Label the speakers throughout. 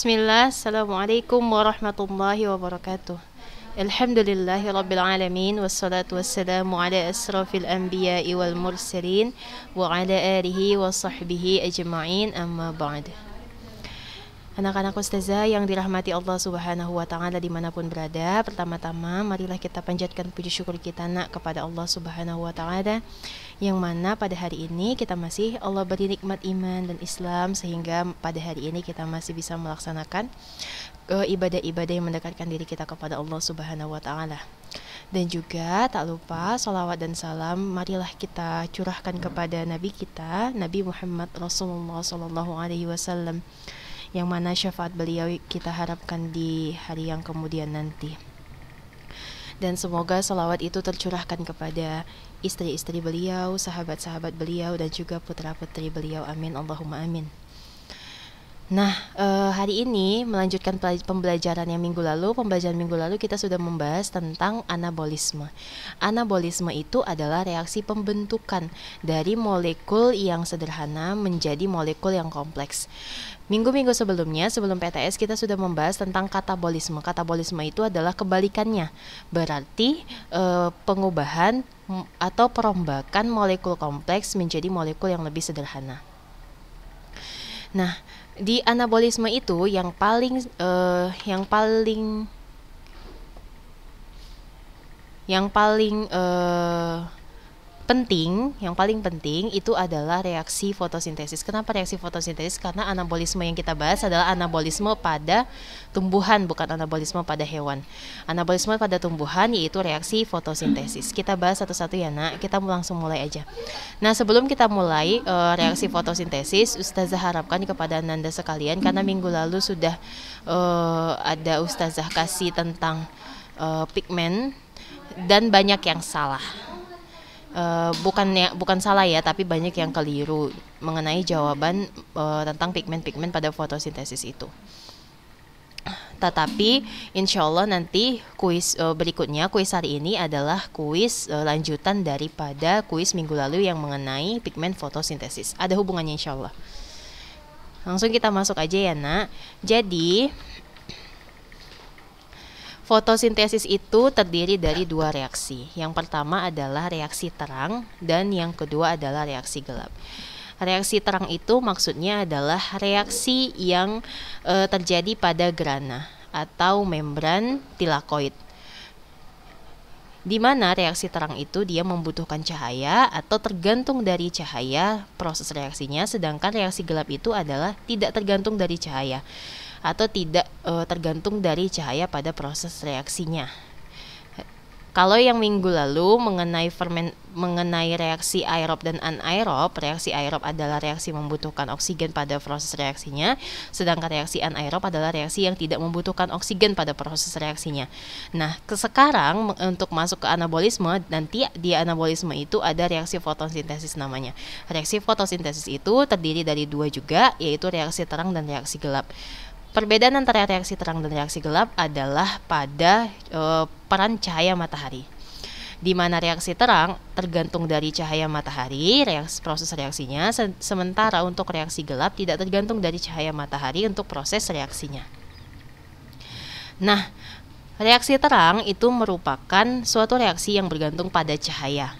Speaker 1: Bismillah, Assalamualaikum warahmatullahi wabarakatuh Alhamdulillahi rabbil alamin Wassalatu wassalamu ala asrafil anbiya wal mursalin Wa ala alihi wa sahbihi ajma'in amma ba'd Anak-anak ustazah yang dirahmati Allah subhanahu wa ta'ala dimanapun berada Pertama-tama marilah kita panjatkan puji syukur kita nak kepada Allah subhanahu wa ta'ala yang mana pada hari ini kita masih Allah beri nikmat iman dan Islam sehingga pada hari ini kita masih bisa melaksanakan eh, ibadah-ibadah yang mendekatkan diri kita kepada Allah Subhanahu wa taala. Dan juga tak lupa salawat dan salam marilah kita curahkan kepada Nabi kita Nabi Muhammad Rasulullah Sallallahu Alaihi Wasallam yang mana syafaat beliau kita harapkan di hari yang kemudian nanti dan semoga selawat itu tercurahkan kepada istri-istri beliau, sahabat-sahabat beliau, dan juga putra-putri beliau. Amin. Allahumma amin. Nah, eh, hari ini melanjutkan pembelajaran yang minggu lalu. Pembelajaran minggu lalu kita sudah membahas tentang anabolisme. Anabolisme itu adalah reaksi pembentukan dari molekul yang sederhana menjadi molekul yang kompleks. Minggu-minggu sebelumnya, sebelum PTS kita sudah membahas tentang katabolisme. Katabolisme itu adalah kebalikannya, berarti eh, pengubahan atau perombakan molekul kompleks menjadi molekul yang lebih sederhana. Nah, di anabolisme itu yang paling uh, yang paling yang paling uh, penting, yang paling penting itu adalah reaksi fotosintesis. Kenapa reaksi fotosintesis? Karena anabolisme yang kita bahas adalah anabolisme pada tumbuhan, bukan anabolisme pada hewan. Anabolisme pada tumbuhan yaitu reaksi fotosintesis. Kita bahas satu-satu ya, Nak. Kita langsung mulai aja. Nah, sebelum kita mulai uh, reaksi fotosintesis, Ustazah harapkan kepada Nanda sekalian karena minggu lalu sudah uh, ada Ustazah kasih tentang uh, pigmen dan banyak yang salah Eh, bukan ya, bukan salah ya tapi banyak yang keliru mengenai jawaban uh, tentang pigmen-pigmen pada fotosintesis itu. Tetapi insya Allah nanti kuis uh, berikutnya kuis hari ini adalah kuis uh, lanjutan daripada kuis minggu lalu yang mengenai pigmen fotosintesis. Ada hubungannya insya Allah. Langsung kita masuk aja ya nak. Jadi Fotosintesis itu terdiri dari dua reaksi. Yang pertama adalah reaksi terang dan yang kedua adalah reaksi gelap. Reaksi terang itu maksudnya adalah reaksi yang e, terjadi pada grana atau membran tilakoid. Di mana reaksi terang itu dia membutuhkan cahaya atau tergantung dari cahaya proses reaksinya, sedangkan reaksi gelap itu adalah tidak tergantung dari cahaya atau tidak e, tergantung dari cahaya pada proses reaksinya. Kalau yang minggu lalu mengenai fermen, mengenai reaksi aerob dan anaerob, reaksi aerob adalah reaksi membutuhkan oksigen pada proses reaksinya, sedangkan reaksi anaerob adalah reaksi yang tidak membutuhkan oksigen pada proses reaksinya. Nah, ke sekarang untuk masuk ke anabolisme nanti di anabolisme itu ada reaksi fotosintesis namanya. Reaksi fotosintesis itu terdiri dari dua juga, yaitu reaksi terang dan reaksi gelap. Perbedaan antara reaksi terang dan reaksi gelap adalah pada e, peran cahaya matahari. Di mana reaksi terang tergantung dari cahaya matahari, reaksi, proses reaksinya, se sementara untuk reaksi gelap tidak tergantung dari cahaya matahari untuk proses reaksinya. Nah, reaksi terang itu merupakan suatu reaksi yang bergantung pada cahaya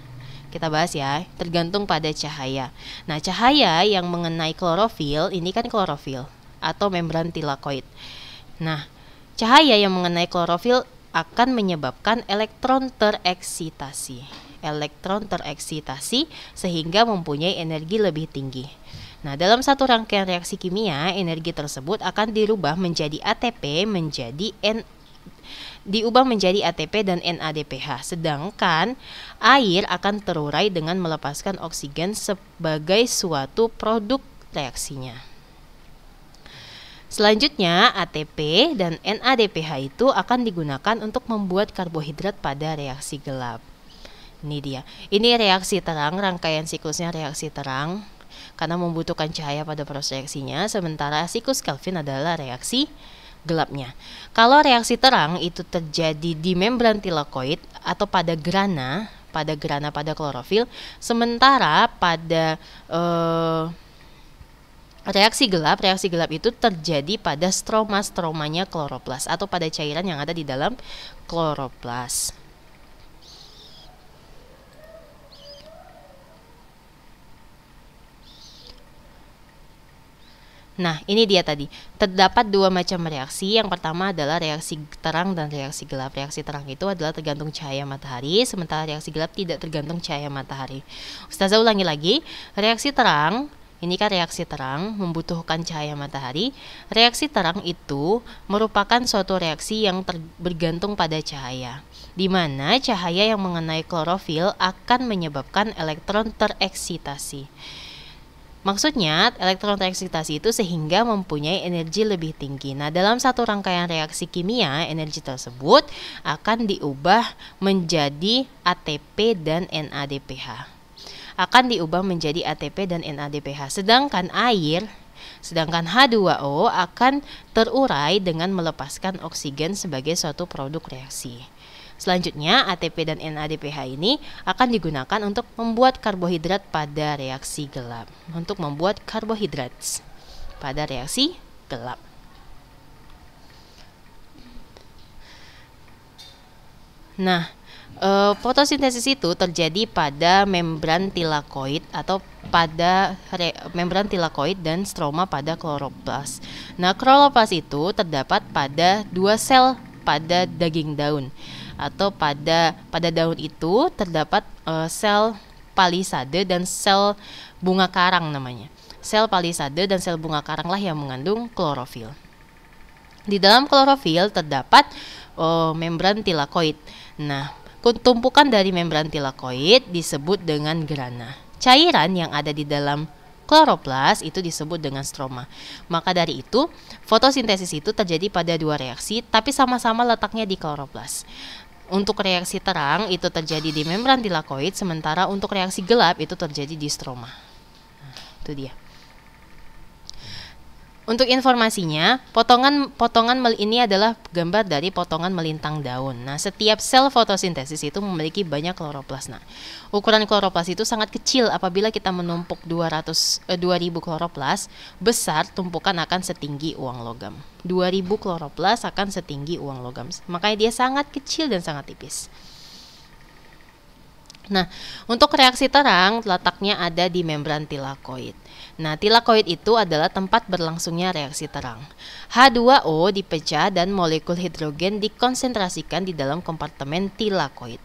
Speaker 1: kita bahas ya, tergantung pada cahaya. Nah, cahaya yang mengenai klorofil ini kan klorofil atau membran tilakoid. Nah, cahaya yang mengenai klorofil akan menyebabkan elektron tereksitasi. Elektron tereksitasi sehingga mempunyai energi lebih tinggi. Nah, dalam satu rangkaian reaksi kimia, energi tersebut akan dirubah menjadi ATP menjadi N diubah menjadi ATP dan NADPH. Sedangkan air akan terurai dengan melepaskan oksigen sebagai suatu produk reaksinya. Selanjutnya, ATP dan NADPH itu akan digunakan untuk membuat karbohidrat pada reaksi gelap. Ini dia. Ini reaksi terang, rangkaian siklusnya reaksi terang karena membutuhkan cahaya pada proses reaksinya, sementara siklus Kelvin adalah reaksi gelapnya. Kalau reaksi terang itu terjadi di membran tilakoid atau pada grana, pada grana pada klorofil, sementara pada eh, Reaksi gelap, reaksi gelap itu terjadi pada stroma-stromanya kloroplas atau pada cairan yang ada di dalam kloroplas. Nah, ini dia tadi. Terdapat dua macam reaksi. Yang pertama adalah reaksi terang dan reaksi gelap. Reaksi terang itu adalah tergantung cahaya matahari, sementara reaksi gelap tidak tergantung cahaya matahari. Ustazah ulangi lagi, reaksi terang ini kan reaksi terang membutuhkan cahaya matahari. Reaksi terang itu merupakan suatu reaksi yang bergantung pada cahaya, di mana cahaya yang mengenai klorofil akan menyebabkan elektron tereksitasi. Maksudnya, elektron tereksitasi itu sehingga mempunyai energi lebih tinggi. Nah, dalam satu rangkaian reaksi kimia, energi tersebut akan diubah menjadi ATP dan NADPH akan diubah menjadi ATP dan NADPH. Sedangkan air Sedangkan H2O akan terurai dengan melepaskan oksigen sebagai suatu produk reaksi. Selanjutnya, ATP dan NADPH ini akan digunakan untuk membuat karbohidrat pada reaksi gelap. Untuk membuat karbohidrat pada reaksi gelap. Nah, Uh, fotosintesis itu terjadi pada membran tilakoid atau pada re, membran tilakoid dan stroma pada kloroplas. Nah, kloroplas itu terdapat pada dua sel pada daging daun atau pada pada daun itu terdapat uh, sel palisade dan sel bunga karang namanya. Sel palisade dan sel bunga karanglah yang mengandung klorofil. Di dalam klorofil terdapat uh, membran tilakoid. Nah, Tumpukan dari membran tilakoid disebut dengan grana. Cairan yang ada di dalam kloroplas itu disebut dengan stroma. Maka dari itu, fotosintesis itu terjadi pada dua reaksi tapi sama-sama letaknya di kloroplas. Untuk reaksi terang itu terjadi di membran tilakoid sementara untuk reaksi gelap itu terjadi di stroma. Nah, itu dia. Untuk informasinya, potongan-potongan ini adalah gambar dari potongan melintang daun. Nah, setiap sel fotosintesis itu memiliki banyak kloroplas. Nah, ukuran kloroplas itu sangat kecil apabila kita menumpuk 200 eh, 2000 kloroplas, besar tumpukan akan setinggi uang logam. 2000 kloroplas akan setinggi uang logam. Makanya dia sangat kecil dan sangat tipis. Nah, untuk reaksi terang letaknya ada di membran tilakoid. Nah, tilakoid itu adalah tempat berlangsungnya reaksi terang. H2O dipecah dan molekul hidrogen dikonsentrasikan di dalam kompartemen tilakoid.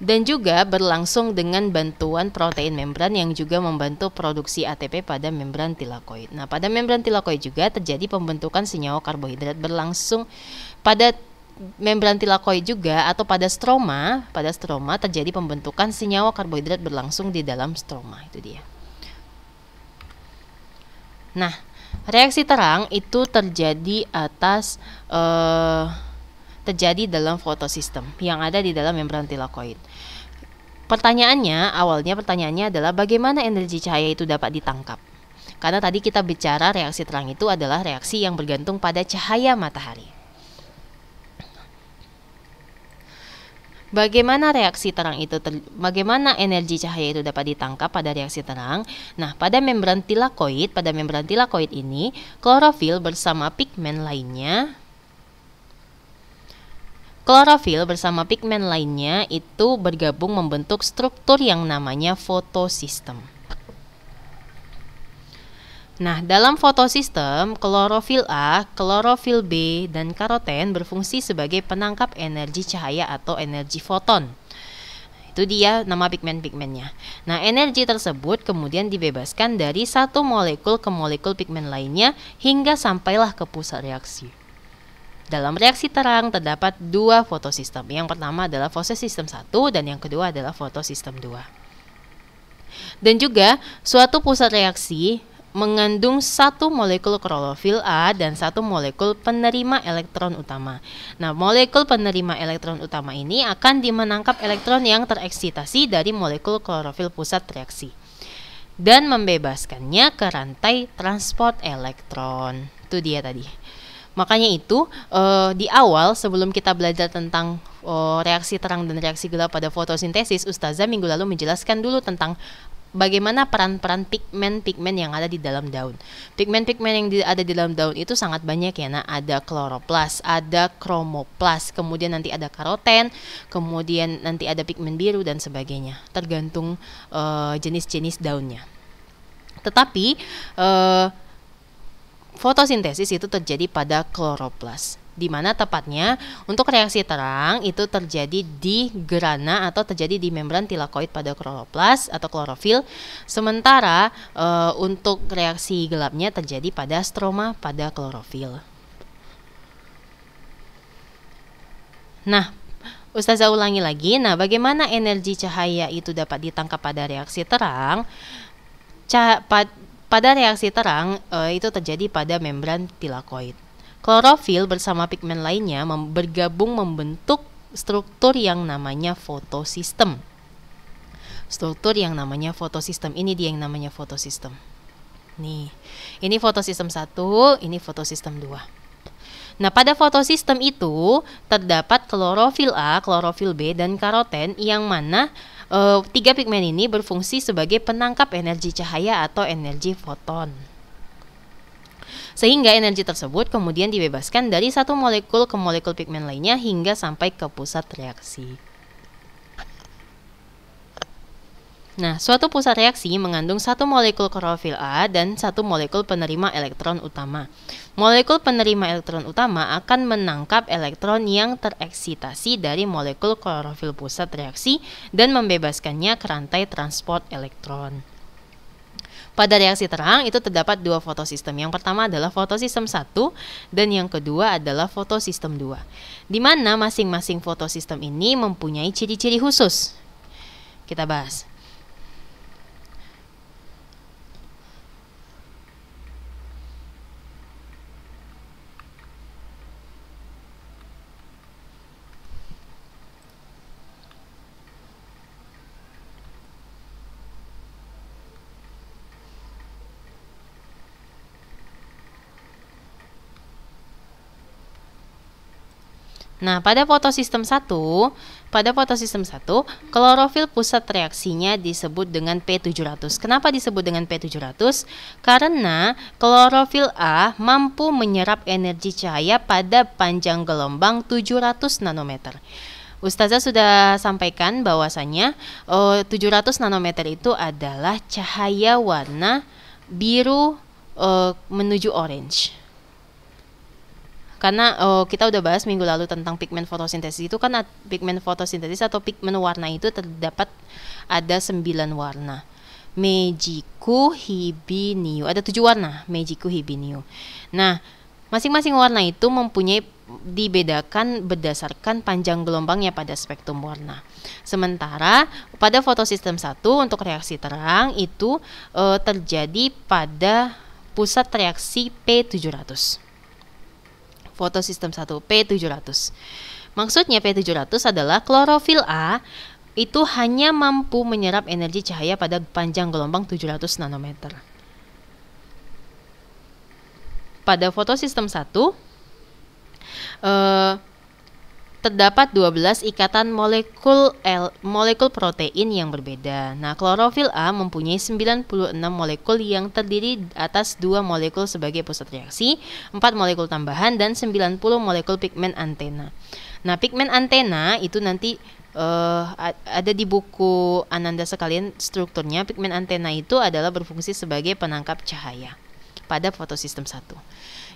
Speaker 1: Dan juga berlangsung dengan bantuan protein membran yang juga membantu produksi ATP pada membran tilakoid. Nah, pada membran tilakoid juga terjadi pembentukan senyawa karbohidrat berlangsung pada membran tilakoi juga atau pada stroma, pada stroma terjadi pembentukan senyawa karbohidrat berlangsung di dalam stroma itu dia. Nah, reaksi terang itu terjadi atas uh, terjadi dalam fotosistem yang ada di dalam membran tilakoid. Pertanyaannya, awalnya pertanyaannya adalah bagaimana energi cahaya itu dapat ditangkap? Karena tadi kita bicara reaksi terang itu adalah reaksi yang bergantung pada cahaya matahari. Bagaimana reaksi terang itu ter, bagaimana energi cahaya itu dapat ditangkap pada reaksi terang? Nah, pada membran tilakoid, pada membran tilakoid ini klorofil bersama pigmen lainnya Klorofil bersama pigmen lainnya itu bergabung membentuk struktur yang namanya fotosistem. Nah, dalam fotosistem, klorofil A, klorofil B, dan karoten berfungsi sebagai penangkap energi cahaya atau energi foton. Itu dia nama pigmen-pigmennya. Nah, energi tersebut kemudian dibebaskan dari satu molekul ke molekul pigmen lainnya hingga sampailah ke pusat reaksi. Dalam reaksi terang terdapat dua fotosistem. Yang pertama adalah fotosistem 1 dan yang kedua adalah fotosistem 2. Dan juga suatu pusat reaksi mengandung satu molekul klorofil A dan satu molekul penerima elektron utama. Nah, molekul penerima elektron utama ini akan dimenangkap elektron yang tereksitasi dari molekul klorofil pusat reaksi dan membebaskannya ke rantai transport elektron. Itu dia tadi. Makanya itu uh, di awal sebelum kita belajar tentang uh, reaksi terang dan reaksi gelap pada fotosintesis, Ustazah minggu lalu menjelaskan dulu tentang bagaimana peran-peran pigmen-pigmen yang ada di dalam daun. Pigmen-pigmen yang ada di dalam daun itu sangat banyak ya. Nah, ada kloroplas, ada kromoplas, kemudian nanti ada karoten, kemudian nanti ada pigmen biru dan sebagainya. Tergantung eh, jenis-jenis uh, daunnya. Tetapi uh, fotosintesis itu terjadi pada kloroplas di mana tepatnya untuk reaksi terang itu terjadi di gerana atau terjadi di membran tilakoid pada kloroplas atau klorofil sementara e, untuk reaksi gelapnya terjadi pada stroma pada klorofil. Nah, Ustazah ulangi lagi. Nah, bagaimana energi cahaya itu dapat ditangkap pada reaksi terang? Cah, pad pada reaksi terang e, itu terjadi pada membran tilakoid. Klorofil bersama pigmen lainnya bergabung membentuk struktur yang namanya fotosistem. Struktur yang namanya fotosistem. Ini dia yang namanya fotosistem. Nih. Ini fotosistem satu, ini fotosistem dua. Nah, pada fotosistem itu terdapat klorofil A, klorofil B, dan karoten yang mana e, tiga pigmen ini berfungsi sebagai penangkap energi cahaya atau energi foton sehingga energi tersebut kemudian dibebaskan dari satu molekul ke molekul pigmen lainnya hingga sampai ke pusat reaksi. Nah, suatu pusat reaksi mengandung satu molekul klorofil A dan satu molekul penerima elektron utama. Molekul penerima elektron utama akan menangkap elektron yang tereksitasi dari molekul klorofil pusat reaksi dan membebaskannya ke rantai transport elektron. Pada reaksi terang itu terdapat dua fotosistem. Yang pertama adalah fotosistem 1 dan yang kedua adalah fotosistem 2. Di mana masing-masing fotosistem ini mempunyai ciri-ciri khusus. Kita bahas. Nah, pada fotosistem 1, pada fotosistem 1, klorofil pusat reaksinya disebut dengan P700. Kenapa disebut dengan P700? Karena klorofil A mampu menyerap energi cahaya pada panjang gelombang 700 nanometer. Ustazah sudah sampaikan bahwasannya oh, eh, 700 nanometer itu adalah cahaya warna biru oh, menuju orange. Karena oh, kita udah bahas minggu lalu tentang pigmen fotosintesis itu kan pigmen fotosintesis atau pigmen warna itu terdapat ada sembilan warna. Mejiku Hibiniu. Ada tujuh warna Mejiku Hibiniu. Nah, masing-masing warna itu mempunyai dibedakan berdasarkan panjang gelombangnya pada spektrum warna. Sementara pada fotosistem satu untuk reaksi terang itu e, terjadi pada pusat reaksi P700 foto sistem 1 P700. Maksudnya P700 adalah klorofil A itu hanya mampu menyerap energi cahaya pada panjang gelombang 700 nanometer. Pada fotosistem 1 eh, terdapat 12 ikatan molekul L, molekul protein yang berbeda. Nah, klorofil A mempunyai 96 molekul yang terdiri atas dua molekul sebagai pusat reaksi, empat molekul tambahan dan 90 molekul pigmen antena. Nah, pigmen antena itu nanti uh, ada di buku Ananda sekalian strukturnya pigmen antena itu adalah berfungsi sebagai penangkap cahaya pada fotosistem satu.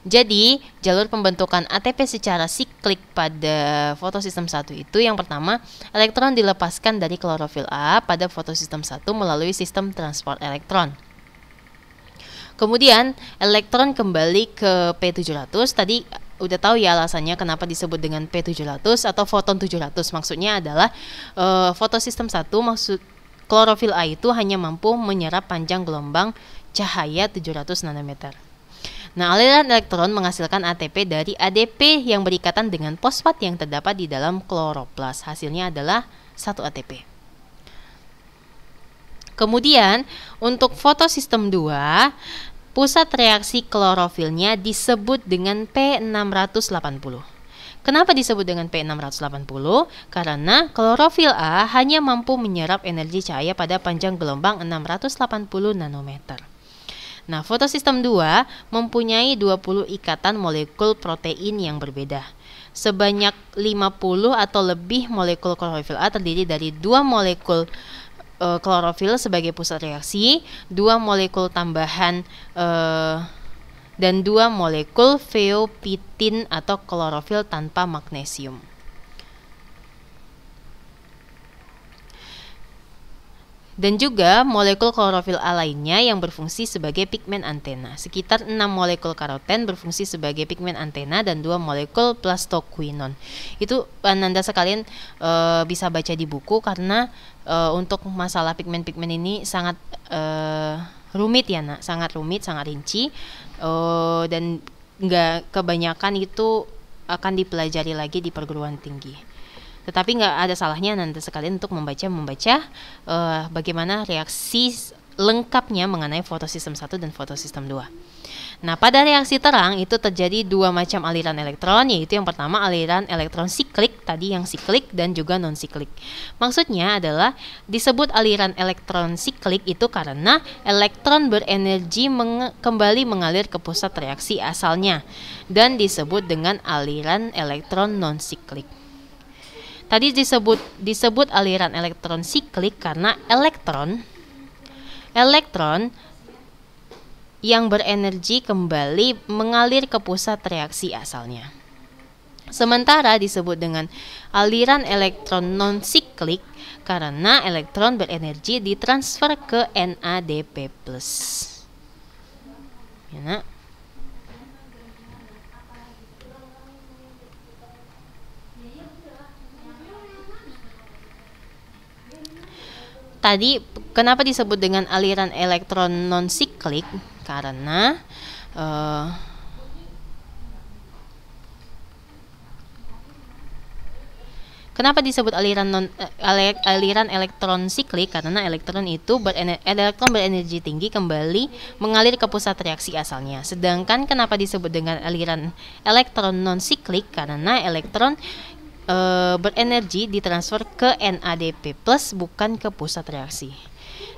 Speaker 1: Jadi, jalur pembentukan ATP secara sik klik pada fotosistem satu itu yang pertama elektron dilepaskan dari klorofil A pada fotosistem satu melalui sistem transport elektron. Kemudian elektron kembali ke P700 tadi udah tahu ya alasannya kenapa disebut dengan P700 atau foton 700 maksudnya adalah e, eh, fotosistem satu maksud klorofil A itu hanya mampu menyerap panjang gelombang cahaya 700 nanometer. Nah, aliran elektron menghasilkan ATP dari ADP yang berikatan dengan fosfat yang terdapat di dalam kloroplas. Hasilnya adalah satu ATP. Kemudian, untuk fotosistem 2, pusat reaksi klorofilnya disebut dengan P680. Kenapa disebut dengan P680? Karena klorofil A hanya mampu menyerap energi cahaya pada panjang gelombang 680 nanometer. Nah, fotosistem 2 mempunyai 20 ikatan molekul protein yang berbeda. Sebanyak 50 atau lebih molekul klorofil A terdiri dari dua molekul e, klorofil sebagai pusat reaksi, dua molekul tambahan e, dan dua molekul feopitin atau klorofil tanpa magnesium. dan juga molekul klorofil A lainnya yang berfungsi sebagai pigmen antena. Sekitar 6 molekul karoten berfungsi sebagai pigmen antena dan 2 molekul plastoquinon. Itu Ananda eh, sekalian e, bisa baca di buku karena e, untuk masalah pigmen-pigmen ini sangat e, rumit ya, Nak. Sangat rumit, sangat rinci. E, dan nggak kebanyakan itu akan dipelajari lagi di perguruan tinggi. Tetapi nggak ada salahnya nanti sekalian untuk membaca membaca uh, bagaimana reaksi lengkapnya mengenai fotosistem 1 dan fotosistem 2. Nah, pada reaksi terang itu terjadi dua macam aliran elektron, yaitu yang pertama aliran elektron siklik, tadi yang siklik dan juga non-siklik. Maksudnya adalah disebut aliran elektron siklik itu karena elektron berenergi menge kembali mengalir ke pusat reaksi asalnya dan disebut dengan aliran elektron non-siklik. Tadi disebut disebut aliran elektron siklik karena elektron elektron yang berenergi kembali mengalir ke pusat reaksi asalnya. Sementara disebut dengan aliran elektron non-siklik karena elektron berenergi ditransfer ke NADP+. Ya, nah. tadi kenapa disebut dengan aliran elektron non siklik karena uh, Kenapa disebut aliran non eh, aliran elektron siklik? Karena elektron itu berener, eh, elektron berenergi tinggi kembali mengalir ke pusat reaksi asalnya. Sedangkan kenapa disebut dengan aliran elektron non siklik? Karena elektron e, berenergi ditransfer ke NADP plus bukan ke pusat reaksi.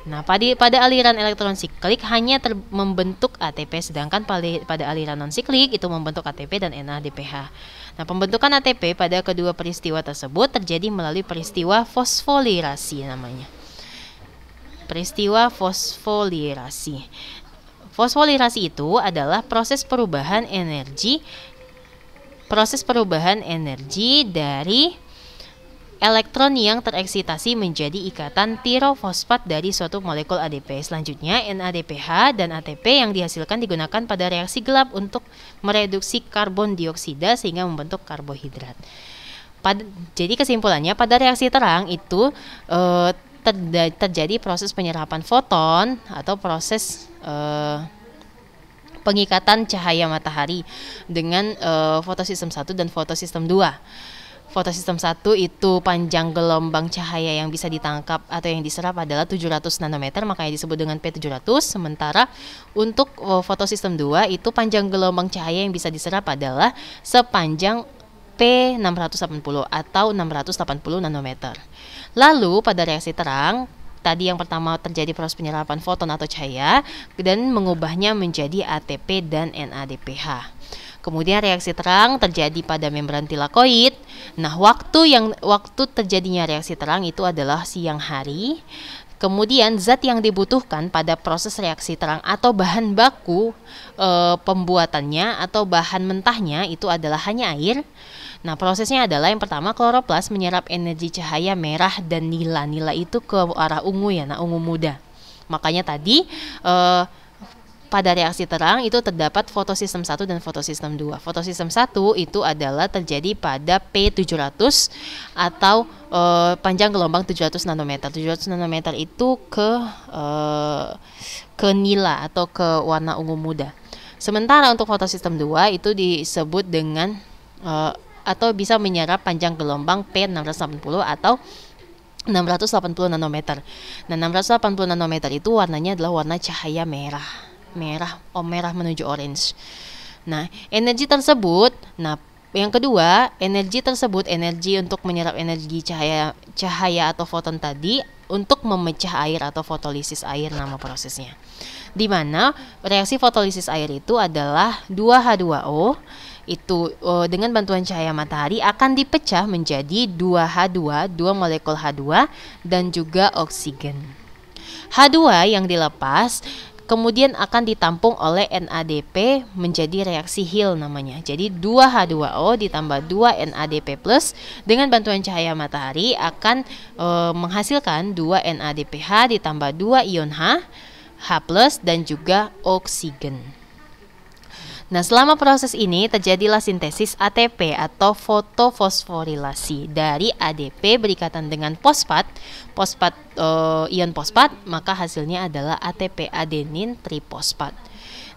Speaker 1: Nah, pada, pada aliran elektron siklik hanya ter, membentuk ATP, sedangkan pada, pada aliran non-siklik itu membentuk ATP dan NADPH. Nah, pembentukan ATP pada kedua peristiwa tersebut terjadi melalui peristiwa fosfolirasi namanya. Peristiwa fosfolirasi. Fosfolirasi itu adalah proses perubahan energi proses perubahan energi dari elektron yang tereksitasi menjadi ikatan tirofosfat dari suatu molekul ADP. Selanjutnya, NADPH dan ATP yang dihasilkan digunakan pada reaksi gelap untuk mereduksi karbon dioksida sehingga membentuk karbohidrat. Pad, jadi kesimpulannya pada reaksi terang itu e, eh, ter, terjadi proses penyerapan foton atau proses e, pengikatan cahaya matahari dengan uh, fotosistem satu dan fotosistem dua. fotosistem satu itu panjang gelombang cahaya yang bisa ditangkap atau yang diserap adalah 700 nanometer makanya disebut dengan P700 sementara untuk eh, fotosistem dua itu panjang gelombang cahaya yang bisa diserap adalah sepanjang P680 atau 680 nanometer. Lalu pada reaksi terang tadi yang pertama terjadi proses penyerapan foton atau cahaya dan mengubahnya menjadi ATP dan NADPH. Kemudian reaksi terang terjadi pada membran tilakoid. Nah, waktu yang waktu terjadinya reaksi terang itu adalah siang hari. Kemudian zat yang dibutuhkan pada proses reaksi terang atau bahan baku e, pembuatannya atau bahan mentahnya itu adalah hanya air. Nah, prosesnya adalah yang pertama kloroplas menyerap energi cahaya merah dan nila. Nila itu ke arah ungu ya, nah ungu muda. Makanya tadi uh, pada reaksi terang itu terdapat fotosistem 1 dan fotosistem 2. Fotosistem 1 itu adalah terjadi pada P700 atau uh, panjang gelombang 700 nanometer. 700 nanometer itu ke uh, ke nila atau ke warna ungu muda. Sementara untuk fotosistem 2 itu disebut dengan atau bisa menyerap panjang gelombang P680 atau 680 nanometer. Nah, 680 nanometer itu warnanya adalah warna cahaya merah. Merah, oh merah menuju orange. Nah, energi tersebut, nah yang kedua, energi tersebut energi untuk menyerap energi cahaya cahaya atau foton tadi untuk memecah air atau fotolisis air nama prosesnya. Di mana reaksi fotolisis air itu adalah 2H2O itu uh, dengan bantuan cahaya matahari akan dipecah menjadi 2H2, dua molekul H2 dan juga oksigen. H2 yang dilepas kemudian akan ditampung oleh NADP menjadi reaksi Hill namanya. Jadi 2H2O ditambah 2 NADP plus dengan bantuan cahaya matahari akan e, menghasilkan 2 NADPH ditambah 2 ion H, H plus dan juga oksigen. Nah, selama proses ini terjadilah sintesis ATP atau fotofosforilasi dari ADP berikatan dengan fosfat, fosfat e, ion fosfat, maka hasilnya adalah ATP adenin trifosfat.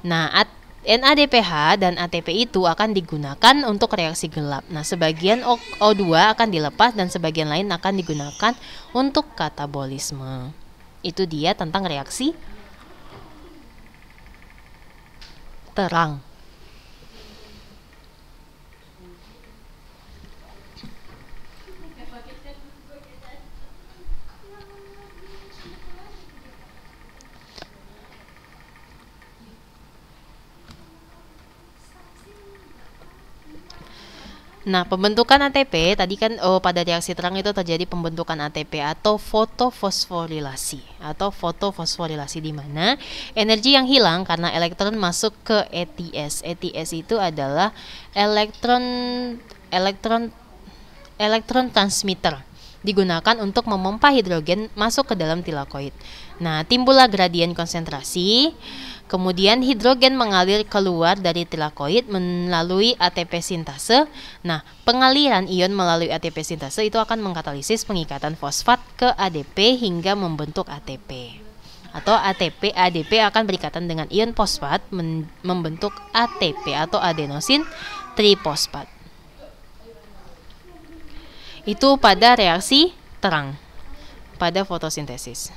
Speaker 1: Nah, at NADPH dan ATP itu akan digunakan untuk reaksi gelap. Nah, sebagian O2 akan dilepas dan sebagian lain akan digunakan untuk katabolisme. Itu dia tentang reaksi terang. Nah, pembentukan ATP tadi kan oh, pada reaksi terang itu terjadi pembentukan ATP atau fotofosforilasi atau fotofosforilasi di mana energi yang hilang karena elektron masuk ke ETS. ETS itu adalah elektron elektron elektron transmitter digunakan untuk memompa hidrogen masuk ke dalam tilakoid. Nah, timbullah gradien konsentrasi Kemudian hidrogen mengalir keluar dari tilakoid melalui ATP sintase. Nah, pengaliran ion melalui ATP sintase itu akan mengkatalisis pengikatan fosfat ke ADP hingga membentuk ATP. Atau ATP ADP akan berikatan dengan ion fosfat membentuk ATP atau adenosin trifosfat. Itu pada reaksi terang pada fotosintesis.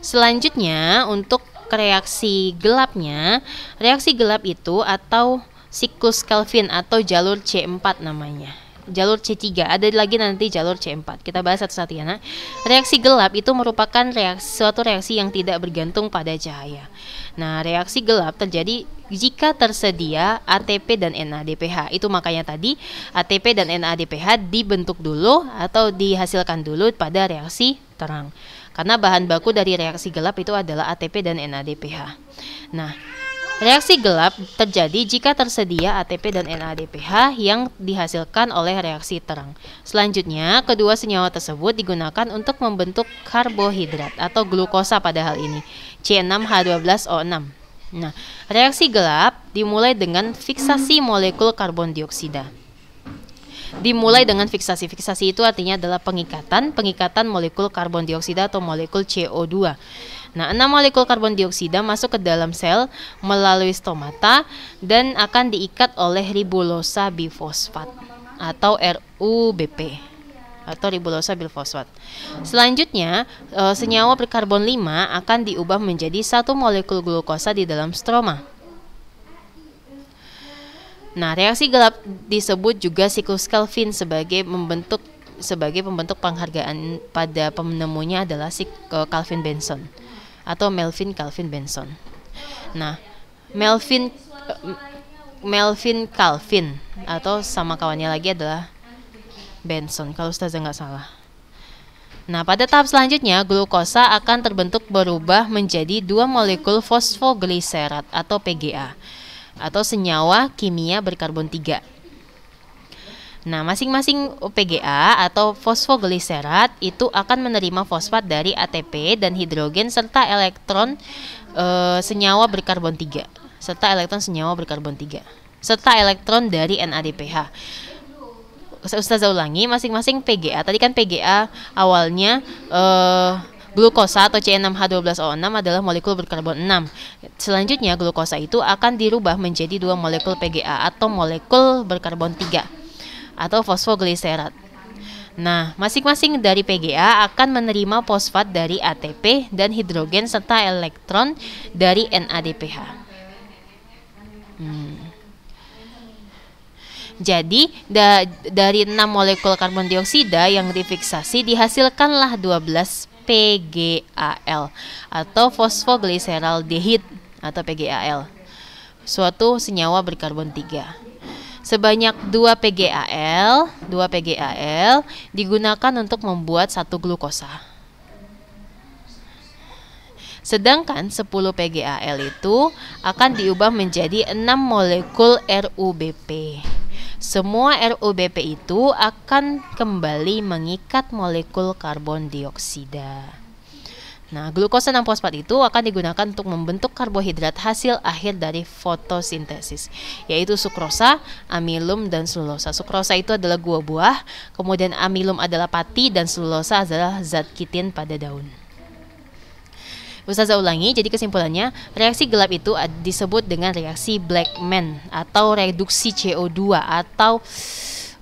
Speaker 1: Selanjutnya untuk reaksi gelapnya, reaksi gelap itu atau siklus Kelvin atau jalur C4 namanya. Jalur C3, ada lagi nanti jalur C4. Kita bahas satu-satu ya, nak. Reaksi gelap itu merupakan reaksi suatu reaksi yang tidak bergantung pada cahaya. Nah, reaksi gelap terjadi jika tersedia ATP dan NADPH. Itu makanya tadi ATP dan NADPH dibentuk dulu atau dihasilkan dulu pada reaksi terang karena bahan baku dari reaksi gelap itu adalah ATP dan NADPH. Nah, Reaksi gelap terjadi jika tersedia ATP dan NADPH yang dihasilkan oleh reaksi terang. Selanjutnya, kedua senyawa tersebut digunakan untuk membentuk karbohidrat atau glukosa pada hal ini, C6H12O6. Nah, reaksi gelap dimulai dengan fiksasi molekul karbon dioksida dimulai dengan fiksasi. Fiksasi itu artinya adalah pengikatan, pengikatan molekul karbon dioksida atau molekul CO2. Nah, enam molekul karbon dioksida masuk ke dalam sel melalui stomata dan akan diikat oleh ribulosa bifosfat atau RUBP atau ribulosa bifosfat. Selanjutnya, eh, senyawa perkarbon 5 akan diubah menjadi satu molekul glukosa di dalam stroma. Nah, reaksi gelap disebut juga siklus Kelvin sebagai membentuk sebagai pembentuk penghargaan pada penemunya adalah si Calvin Benson atau Melvin Calvin Benson. Nah, Melvin eh, Melvin Calvin atau sama kawannya lagi adalah Benson kalau Ustazah nggak salah. Nah, pada tahap selanjutnya, glukosa akan terbentuk berubah menjadi dua molekul fosfogliserat atau PGA atau senyawa kimia berkarbon 3. Nah, masing-masing PGA atau fosfogliserat itu akan menerima fosfat dari ATP dan hidrogen serta elektron e, senyawa berkarbon 3 serta elektron senyawa berkarbon 3 serta elektron dari NADPH. Ustazah ulangi, masing-masing PGA. Tadi kan PGA awalnya eh Glukosa atau cn 6 h 12 o 6 adalah molekul berkarbon 6. Selanjutnya glukosa itu akan dirubah menjadi dua molekul PGA atau molekul berkarbon 3 atau fosfogliserat. Nah, masing-masing dari PGA akan menerima fosfat dari ATP dan hidrogen serta elektron dari NADPH. Hmm. Jadi da dari 6 molekul karbon dioksida yang difiksasi dihasilkanlah 12 PGAL atau fosfogliseraldehid atau PGAL, suatu senyawa berkarbon 3 sebanyak 2 PGAL, 2 PGAL digunakan untuk membuat satu glukosa. Sedangkan 10 PGAL itu akan diubah menjadi 6 molekul RUBP. Semua RUBP itu akan kembali mengikat molekul karbon dioksida. Nah, glukosa enam fosfat itu akan digunakan untuk membentuk karbohidrat hasil akhir dari fotosintesis, yaitu sukrosa, amilum, dan selulosa. Sukrosa itu adalah buah-buah, kemudian amilum adalah pati, dan selulosa adalah zat kitin pada daun. Ustazah ulangi, jadi kesimpulannya, reaksi gelap itu disebut dengan reaksi black man atau reduksi CO2 atau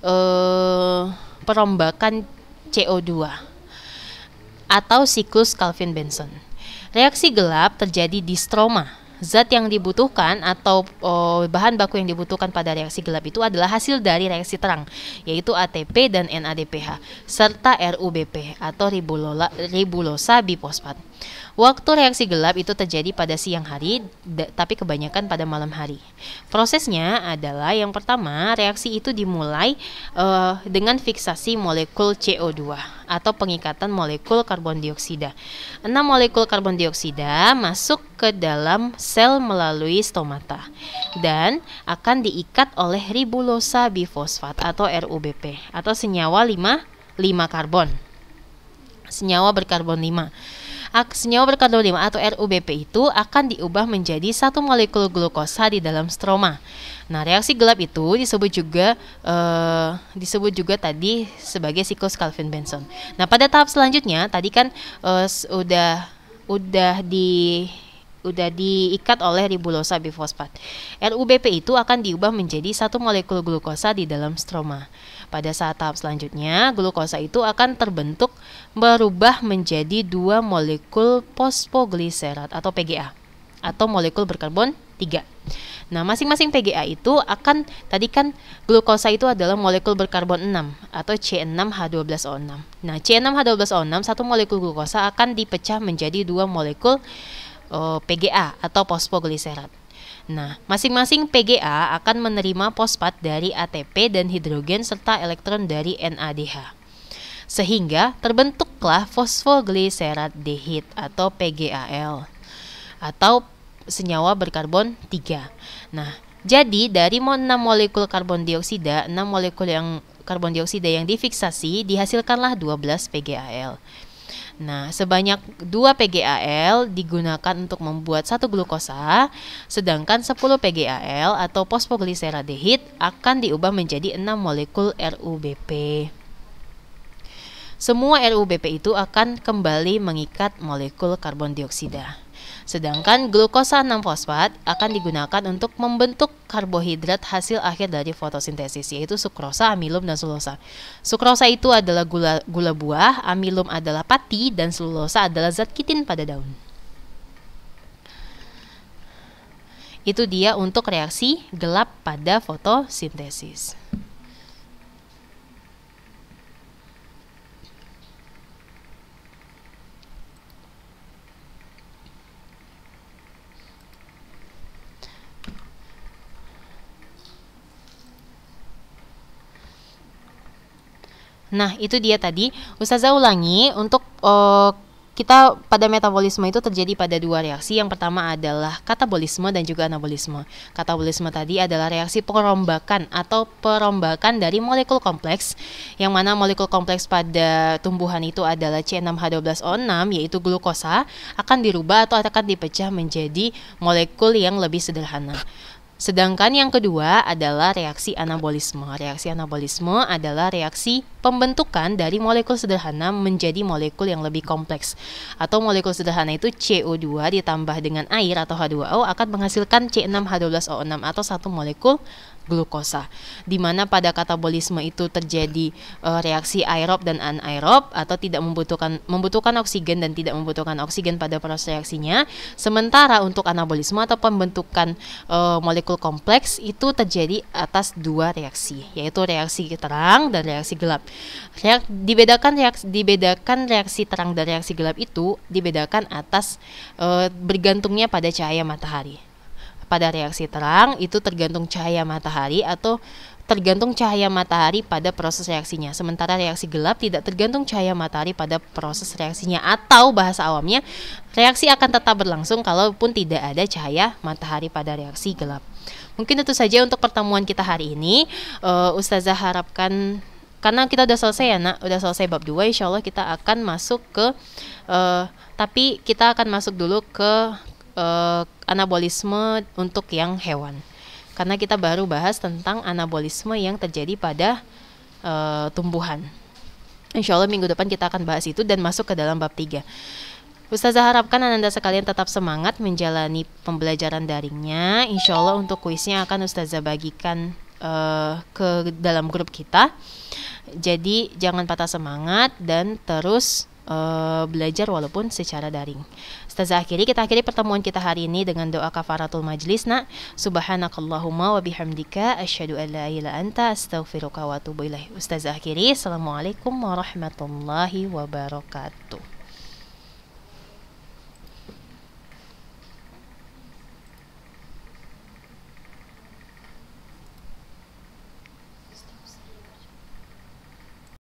Speaker 1: uh, perombakan CO2 atau siklus Calvin-Benson. Reaksi gelap terjadi di stroma zat yang dibutuhkan atau oh, bahan baku yang dibutuhkan pada reaksi gelap itu adalah hasil dari reaksi terang, yaitu ATP dan NADPH, serta RUBP atau ribulola, ribulosa bifosfat. Waktu reaksi gelap itu terjadi pada siang hari, tapi kebanyakan pada malam hari. Prosesnya adalah yang pertama, reaksi itu dimulai uh, dengan fiksasi molekul CO2 atau pengikatan molekul karbon dioksida. Enam molekul karbon dioksida masuk ke dalam sel melalui stomata dan akan diikat oleh ribulosa bifosfat atau RUBP atau senyawa 5 5 karbon. Senyawa berkarbon 5 senyawa berkarbon 5 atau RUBP itu akan diubah menjadi satu molekul glukosa di dalam stroma. Nah, reaksi gelap itu disebut juga uh, disebut juga tadi sebagai siklus Calvin Benson. Nah, pada tahap selanjutnya tadi kan uh, udah udah di udah diikat oleh ribulosa bifosfat. RUBP itu akan diubah menjadi satu molekul glukosa di dalam stroma. Pada saat tahap selanjutnya, glukosa itu akan terbentuk berubah menjadi dua molekul fosfogliserat atau PGA atau molekul berkarbon 3. Nah, masing-masing PGA itu akan tadi kan glukosa itu adalah molekul berkarbon 6 atau C6H12O6. Nah, C6H12O6 satu molekul glukosa akan dipecah menjadi dua molekul uh, eh, PGA atau fosfogliserat. Nah, masing-masing PGA akan menerima fosfat dari ATP dan hidrogen serta elektron dari NADH. Sehingga terbentuklah fosfogliserat dehid atau PGAL atau senyawa berkarbon 3. Nah, jadi dari 6 molekul karbon dioksida, 6 molekul yang karbon dioksida yang difiksasi dihasilkanlah 12 PGAL. Nah, sebanyak 2 PGAL digunakan untuk membuat satu glukosa, sedangkan 10 PGAL atau fosfogliseradehid akan diubah menjadi 6 molekul RUBP. Semua RUBP itu akan kembali mengikat molekul karbon dioksida. Sedangkan glukosa 6 fosfat akan digunakan untuk membentuk karbohidrat hasil akhir dari fotosintesis yaitu sukrosa, amilum dan selulosa. Sukrosa itu adalah gula gula buah, amilum adalah pati dan selulosa adalah zat kitin pada daun. Itu dia untuk reaksi gelap pada fotosintesis. Nah, itu dia tadi. Ustazah ulangi untuk uh, kita pada metabolisme itu terjadi pada dua reaksi. Yang pertama adalah katabolisme dan juga anabolisme. Katabolisme tadi adalah reaksi perombakan atau perombakan dari molekul kompleks yang mana molekul kompleks pada tumbuhan itu adalah C6H12O6 yaitu glukosa akan dirubah atau akan dipecah menjadi molekul yang lebih sederhana. Sedangkan yang kedua adalah reaksi anabolisme. Reaksi anabolisme adalah reaksi pembentukan dari molekul sederhana menjadi molekul yang lebih kompleks. Atau molekul sederhana itu CO2 ditambah dengan air atau H2O akan menghasilkan C6H12O6 atau satu molekul glukosa, di mana pada katabolisme itu terjadi uh, reaksi aerob dan anaerob atau tidak membutuhkan membutuhkan oksigen dan tidak membutuhkan oksigen pada proses reaksinya. Sementara untuk anabolisme atau pembentukan uh, molekul kompleks itu terjadi atas dua reaksi, yaitu reaksi terang dan reaksi gelap. Reak, dibedakan reaksi dibedakan reaksi terang dan reaksi gelap itu dibedakan atas uh, bergantungnya pada cahaya matahari pada reaksi terang itu tergantung cahaya matahari atau tergantung cahaya matahari pada proses reaksinya. Sementara reaksi gelap tidak tergantung cahaya matahari pada proses reaksinya atau bahasa awamnya reaksi akan tetap berlangsung kalaupun tidak ada cahaya matahari pada reaksi gelap. Mungkin itu saja untuk pertemuan kita hari ini. Uh, Ustazah harapkan karena kita udah selesai ya nak, udah selesai bab 2 insya Allah kita akan masuk ke uh, tapi kita akan masuk dulu ke uh, anabolisme untuk yang hewan. Karena kita baru bahas tentang anabolisme yang terjadi pada uh, tumbuhan. Insya Allah minggu depan kita akan bahas itu dan masuk ke dalam bab 3. Ustazah harapkan Anda sekalian tetap semangat menjalani pembelajaran daringnya. Insya Allah untuk kuisnya akan Ustazah bagikan uh, ke dalam grup kita. Jadi jangan patah semangat dan terus uh, belajar walaupun secara daring. Ustazah akhiri, kita akhiri pertemuan kita hari ini dengan doa kafaratul majlis nak. Subhanakallahumma wa bihamdika asyhadu an la ilaha anta astaghfiruka wa atubu ilaik. Ustazah akhiri. Assalamualaikum warahmatullahi wabarakatuh.